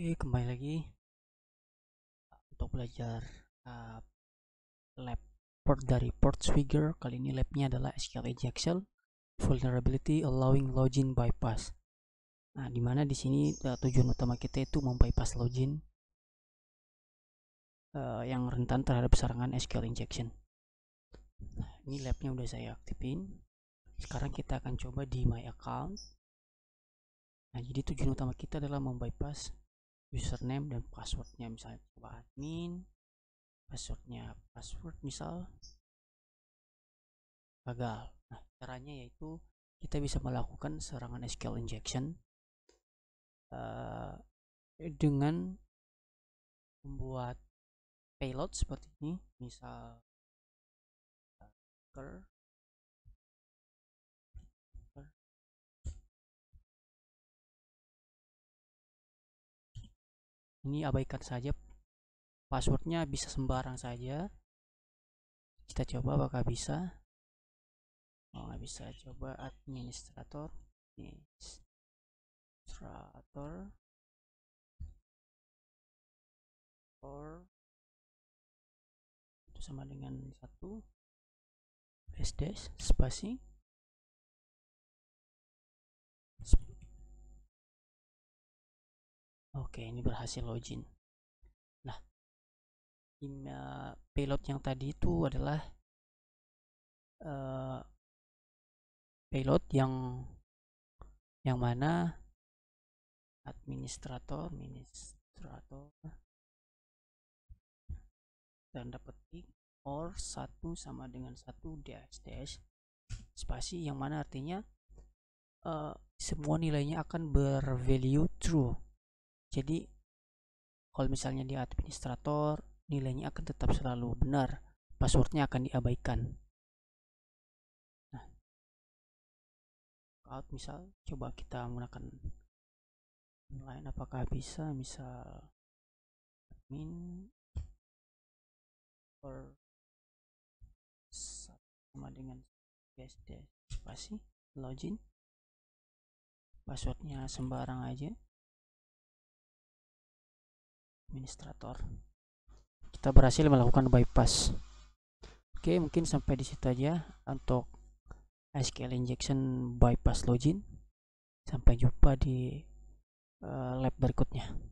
Oke, kembali lagi untuk belajar uh, lab port dari Portswigger. Kali ini labnya adalah SQL Injection Vulnerability Allowing Login Bypass. Nah, dimana di sini uh, tujuan utama kita itu membypass login uh, yang rentan terhadap serangan SQL injection. Nah, ini labnya udah saya aktifin. Sekarang kita akan coba di My Account. Nah, jadi tujuan utama kita adalah membypass username dan passwordnya misalnya admin passwordnya password misal gagal nah caranya yaitu kita bisa melakukan serangan SQL injection uh, dengan membuat payload seperti ini misal uh, ini abaikan saja passwordnya bisa sembarang saja kita coba apakah bisa oh nggak bisa coba administrator administrator or itu sama dengan satu flash dash spasi Oke, ini berhasil login. Nah, email payload yang tadi itu adalah uh, payload yang yang mana administrator, administrator dan petik or satu sama dengan satu dash dash spasi yang mana artinya uh, semua nilainya akan bervalue true jadi kalau misalnya di administrator, nilainya akan tetap selalu benar. Passwordnya akan diabaikan. Nah, kalau misal coba kita menggunakan lain apakah bisa misal admin or sama dengan guys spasi login passwordnya sembarang aja administrator kita berhasil melakukan bypass oke mungkin sampai di situ aja untuk SQL injection bypass login sampai jumpa di uh, lab berikutnya